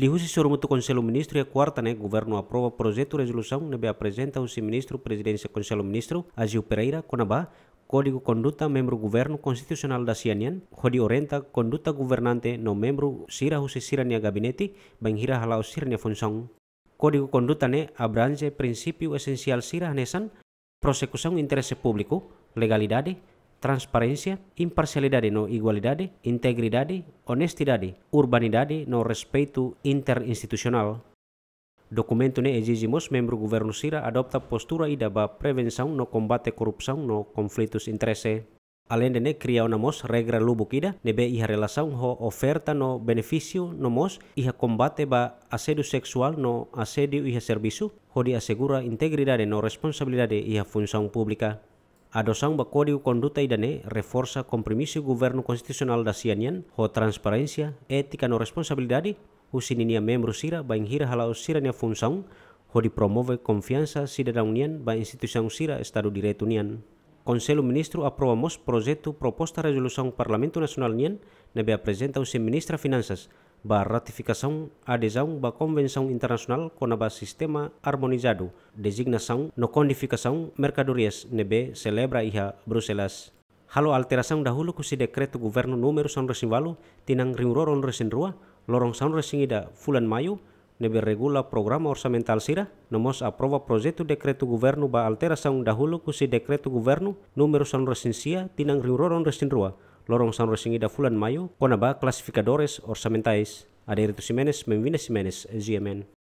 Li husi mutu Conselho Ministro e a quarta, né, governo aprova projeto de resolução nebe apresenta o ministro presidência konselu ministru Aziu Pereira konaba Código Conduta membro governo constitucional da Sianian, hodi Orenta conduta governante no membro Sira Husi Sirania Banghira Halau Sirania Função. Código Conduta ne abrange princípio esensial Sira Hanesan, prosecução interesse público, legalidade, transparência, imparcialidade no igualdade, integridade, honestidade, urbanidade no respeito interinstitucional. Documento ne exigimos membro governo Sira adopta postura ida ba prevenção no combate corrupção no conflitos interesse. Além de ne cria mos regra lubuk ida nebe iha relação ho oferta no benefício no mos iha combate ba assédio sexual no assédio iha serviço ho di assegura integridade no responsabilidade iha função pública. Adosang ba código conduta idane reforza compromiso governo konstitusional da sianian ho transparência, etika no responsabilidade, o sininia membro sira ba inhira halau sira nia ho di promove confiança cidadão nian ba sira estado direto nian. Conselho Ministro aprovamos projeto proposta resolução Parlamento Nacional nian, nebe apresenta o ministra Finanças, ba ratificação, adesão ba Convenção internasional com ba Sistema Harmonizado, Designação no Codificação Mercadorias nebe celebra iha Bruselas. Halo alteração dahulu kusi Decreto Governo número 108 tinang resin rua lorong saun resingida fulan Mayu, nebe regula programa orsamental sira, nomos aprova projeto dekretu governo ba alteração dahulu kusi decreto governo número sia tinang resin rua lorong San Rosingida fulan mayo, kona ba clasificadores ada iritu simenes Memvines simenes ZMN.